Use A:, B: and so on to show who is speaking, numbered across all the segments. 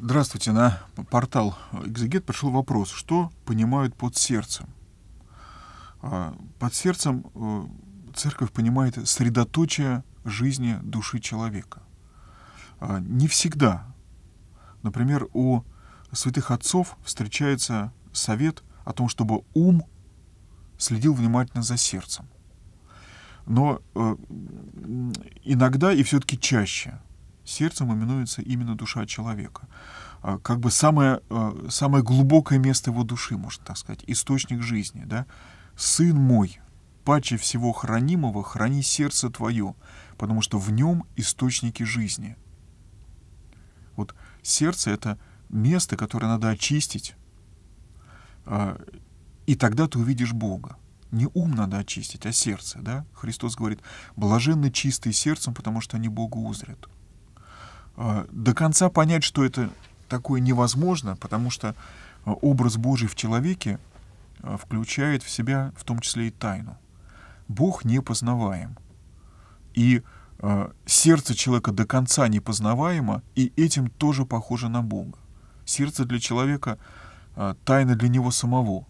A: Здравствуйте. На портал «Экзегет» пришел вопрос, что понимают под сердцем? А, под сердцем э, церковь понимает средоточие жизни души человека. А, не всегда. Например, у святых отцов встречается совет о том, чтобы ум следил внимательно за сердцем. Но э, иногда и все-таки чаще – сердцем именуется именно душа человека. А, как бы самое, э, самое глубокое место его души, можно так сказать, источник жизни. Да? «Сын мой, паче всего хранимого храни сердце твое, потому что в нем источники жизни». Вот сердце — это место, которое надо очистить, а, и тогда ты увидишь Бога. Не ум надо очистить, а сердце. Да? Христос говорит, блаженны чистые сердцем, потому что они Богу узрят. Э, до конца понять, что это такое невозможно, потому что э, образ Божий в человеке э, включает в себя в том числе и тайну. Бог непознаваем. И сердце человека до конца непознаваемо, и этим тоже похоже на Бога. Сердце для человека тайна для него самого,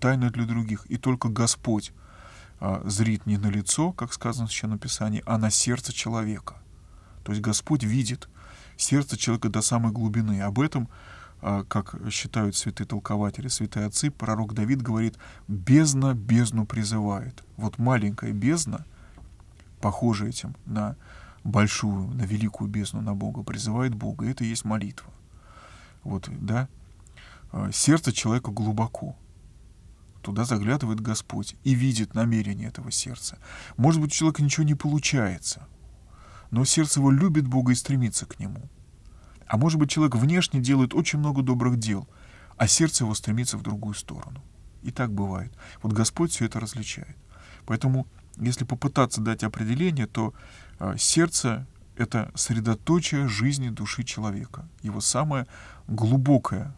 A: тайна для других. И только Господь зрит не на лицо, как сказано в Священном Писании, а на сердце человека. То есть Господь видит сердце человека до самой глубины. Об этом, а, как считают святые толкователи, святые отцы, пророк Давид говорит, бездна бездну призывает. Вот маленькая бездна, похожая этим на большую, на великую бездну, на Бога, призывает Бога. Это и есть молитва. Вот, да? А, сердце человека глубоко. Туда заглядывает Господь и видит намерение этого сердца. Может быть, у человека ничего не получается но сердце его любит Бога и стремится к Нему. А может быть, человек внешне делает очень много добрых дел, а сердце его стремится в другую сторону. И так бывает. Вот Господь все это различает. Поэтому, если попытаться дать определение, то э, сердце — это средоточие жизни души человека, его самая глубокая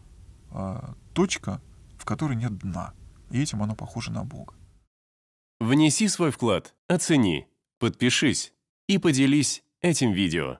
A: а, точка, в которой нет дна. И этим оно похоже на Бога. Внеси свой вклад, оцени, подпишись и поделись этим видео.